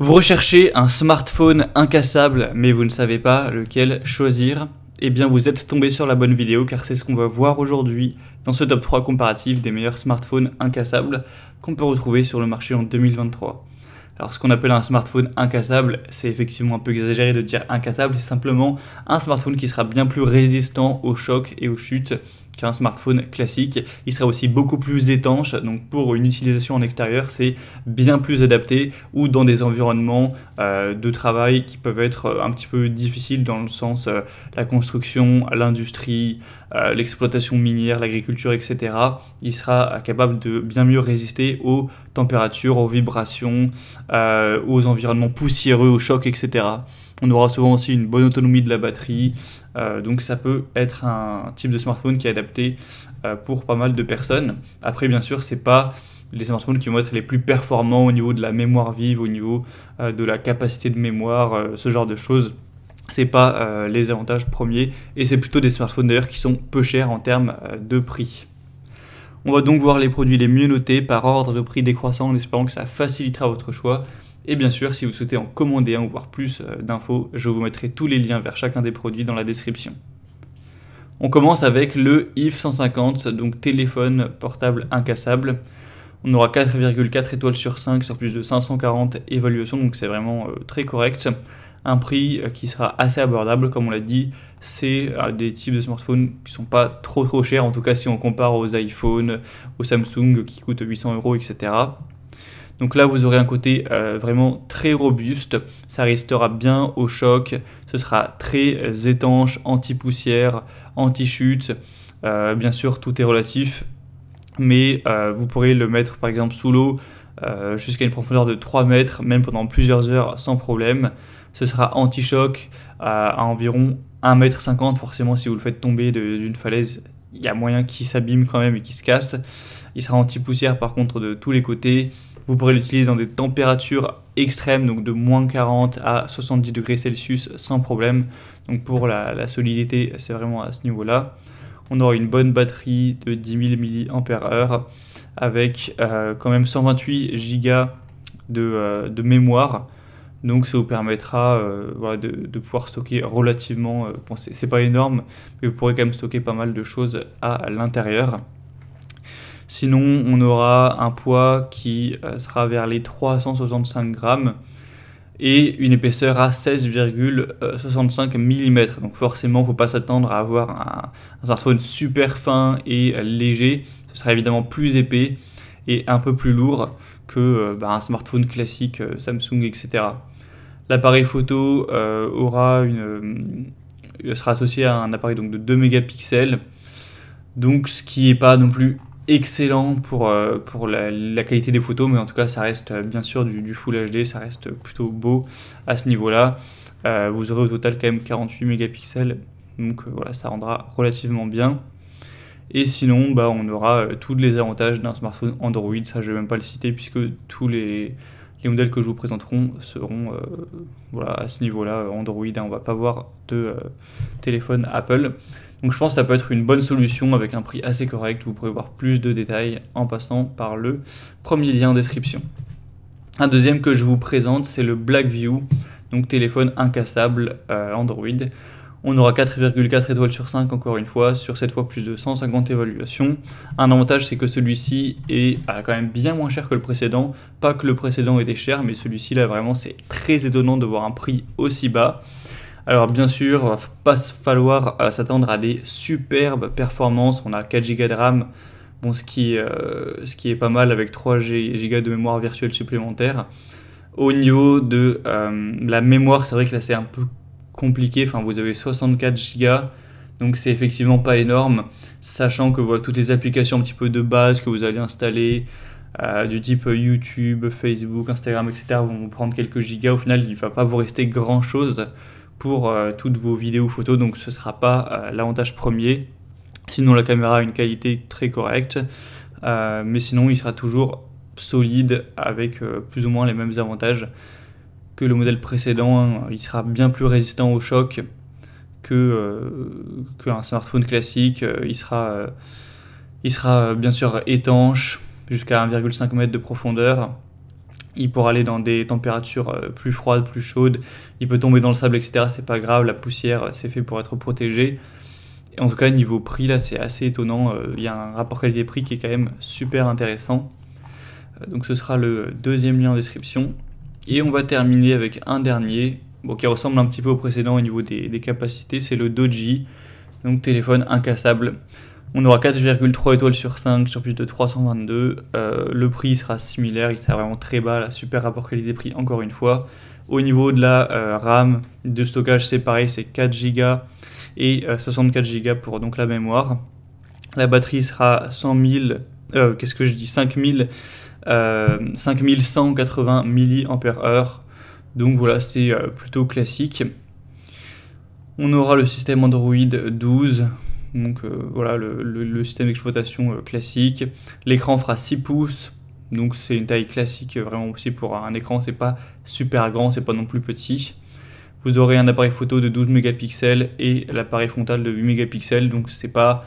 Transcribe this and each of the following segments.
Vous recherchez un smartphone incassable, mais vous ne savez pas lequel choisir Eh bien, vous êtes tombé sur la bonne vidéo, car c'est ce qu'on va voir aujourd'hui dans ce top 3 comparatif des meilleurs smartphones incassables qu'on peut retrouver sur le marché en 2023. Alors, ce qu'on appelle un smartphone incassable, c'est effectivement un peu exagéré de dire incassable, c'est simplement un smartphone qui sera bien plus résistant aux chocs et aux chutes un smartphone classique. Il sera aussi beaucoup plus étanche, donc pour une utilisation en extérieur, c'est bien plus adapté ou dans des environnements euh, de travail qui peuvent être euh, un petit peu difficiles dans le sens euh, la construction, l'industrie, l'exploitation minière, l'agriculture, etc. Il sera capable de bien mieux résister aux températures, aux vibrations, aux environnements poussiéreux, aux chocs, etc. On aura souvent aussi une bonne autonomie de la batterie, euh, donc ça peut être un type de smartphone qui est adapté euh, pour pas mal de personnes. Après, bien sûr, c'est pas les smartphones qui vont être les plus performants au niveau de la mémoire vive, au niveau euh, de la capacité de mémoire, ce genre de choses. C'est pas les avantages premiers et c'est plutôt des smartphones d'ailleurs qui sont peu chers en termes de prix. On va donc voir les produits les mieux notés par ordre de prix décroissant en espérant que ça facilitera votre choix et bien sûr, si vous souhaitez en commander un ou voir plus euh, d'infos, je vous mettrai tous les liens vers chacun des produits dans la description. On commence avec le IF 150, donc téléphone portable incassable. On aura 4,4 étoiles sur 5 sur plus de 540 évaluations, donc c'est vraiment euh, très correct. Un prix euh, qui sera assez abordable, comme on l'a dit, c'est des types de smartphones qui sont pas trop trop chers, en tout cas si on compare aux iPhones, aux Samsung qui coûtent 800 euros, etc. Donc là, vous aurez un côté euh, vraiment très robuste. Ça résistera bien au choc. Ce sera très euh, étanche, anti-poussière, anti-chute. Euh, bien sûr, tout est relatif. Mais vous pourrez le mettre par exemple sous l'eau jusqu'à une profondeur de 3 mètres, même pendant plusieurs heures sans problème. Ce sera anti-choc à, environ 1m50. Forcément, si vous le faites tomber d'une falaise, il y a moyen qu'il s'abîme quand même et qu'il se casse. Il sera anti-poussière par contre de tous les côtés. Vous pourrez l'utiliser dans des températures extrêmes, donc de moins 40 à 70 degrés Celsius sans problème. Donc pour la, solidité, c'est vraiment à ce niveau-là. On aura une bonne batterie de 10 000 mAh avec euh, quand même 128 Go euh, de, mémoire. Donc ça vous permettra euh, de, pouvoir stocker relativement, bon, c'est pas énorme, mais vous pourrez quand même stocker pas mal de choses à l'intérieur. Sinon, on aura un poids qui euh, sera vers les 365 grammes et une épaisseur à 16,65 mm. Donc forcément, il ne faut pas s'attendre à avoir un, smartphone super fin et euh, léger. Ce sera évidemment plus épais et un peu plus lourd que euh, bah, un smartphone classique Samsung, etc. L'appareil photo aura une, sera associé à un appareil donc, de 2 mégapixels. Donc ce qui n'est pas non plus excellent pour, euh, pour la, qualité des photos, mais en tout cas, ça reste euh, bien sûr du, Full HD, ça reste plutôt beau à ce niveau-là. Euh, vous aurez au total quand même 48 mégapixels, donc voilà, ça rendra relativement bien. Et sinon, bah, on aura tous les avantages d'un smartphone Android, ça je vais même pas le citer puisque tous les, modèles que je vous présenterai seront voilà, à ce niveau-là Android. Hein. on va pas voir de téléphone Apple. Donc je pense que ça peut être une bonne solution avec un prix assez correct. Vous pourrez voir plus de détails en passant par le premier lien en description. Un deuxième que je vous présente, c'est le Blackview, donc téléphone incassable euh, Android. On aura 4,4 étoiles sur 5 encore une fois, sur cette fois plus de 150 évaluations. Un avantage c'est que celui-ci est bah, quand même bien moins cher que le précédent. Pas que le précédent était cher, mais celui-ci là vraiment c'est très étonnant de voir un prix aussi bas. Alors bien sûr, il va pas falloir euh, s'attendre à des superbes performances. On a 4 Go de RAM, bon, ce, qui, euh, ce qui est pas mal avec 3 Go de mémoire virtuelle supplémentaire. Au niveau de euh, la mémoire, c'est vrai que là c'est un peu compliqué. Enfin, vous avez 64 Go. Donc c'est effectivement pas énorme, sachant que voilà, toutes les applications un petit peu de base que vous allez installer, du type YouTube, Facebook, Instagram, etc. vont vous prendre quelques gigas. Au final, il ne va pas vous rester grand-chose pour euh, toutes vos vidéos photos, donc ce ne sera pas euh, l'avantage premier. Sinon la caméra a une qualité très correcte, euh, mais sinon il sera toujours solide avec plus ou moins les mêmes avantages que le modèle précédent. Il sera bien plus résistant au choc que qu'un smartphone classique. Il sera, il sera bien sûr étanche jusqu'à 1,5 mètre de profondeur il pourra aller dans des températures euh, plus froides, plus chaudes, il peut tomber dans le sable, etc. C'est pas grave, la poussière, euh, c'est fait pour être protégé. Et en tout cas, niveau prix, là, c'est assez étonnant. Euh, il y a un rapport qualité-prix qui est quand même super intéressant. Donc ce sera le deuxième lien en description. Et on va terminer avec un dernier, bon, qui ressemble un petit peu au précédent au niveau des, des capacités, c'est le Doji, donc téléphone incassable. On aura 4,3 étoiles sur 5 sur plus de 322. Euh, le prix sera similaire, il sera vraiment très bas, super rapport qualité-prix encore une fois. Au niveau de la euh, RAM de stockage, c'est pareil, c'est 4 Go et 64 euh, Go pour donc la mémoire. La batterie sera qu'est-ce que je dis, 5000, 5180 mAh. Donc voilà, c'est plutôt classique. On aura le système Android 12 donc euh, voilà, le, système d'exploitation euh, classique. L'écran fera 6 pouces. Donc c'est une taille classique euh, vraiment aussi pour un écran, c'est pas super grand, c'est pas non plus petit. Vous aurez un appareil photo de 12 mégapixels et l'appareil frontal de 8 mégapixels, donc c'est pas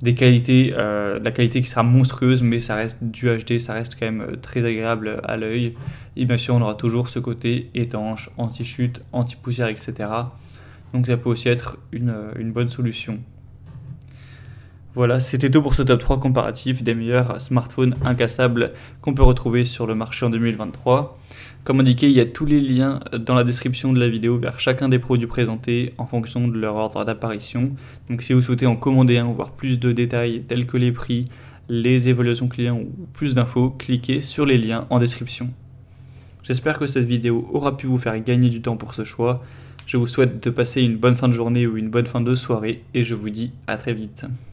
des qualités, la qualité qui sera monstrueuse, mais ça reste du HD, ça reste quand même très agréable à l'œil. Et bien sûr, on aura toujours ce côté étanche, anti-chute, anti-poussière, etc. Donc ça peut aussi être une bonne solution. Voilà, c'était tout pour ce top 3 comparatif des meilleurs smartphones incassables qu'on peut retrouver sur le marché en 2023. Comme indiqué, il y a tous les liens dans la description de la vidéo vers chacun des produits présentés en fonction de leur ordre d'apparition. Donc si vous souhaitez en commander un ou voir plus de détails tels que les prix, les évaluations clients ou plus d'infos, cliquez sur les liens en description. J'espère que cette vidéo aura pu vous faire gagner du temps pour ce choix. Je vous souhaite de passer une bonne fin de journée ou une bonne fin de soirée et je vous dis à très vite.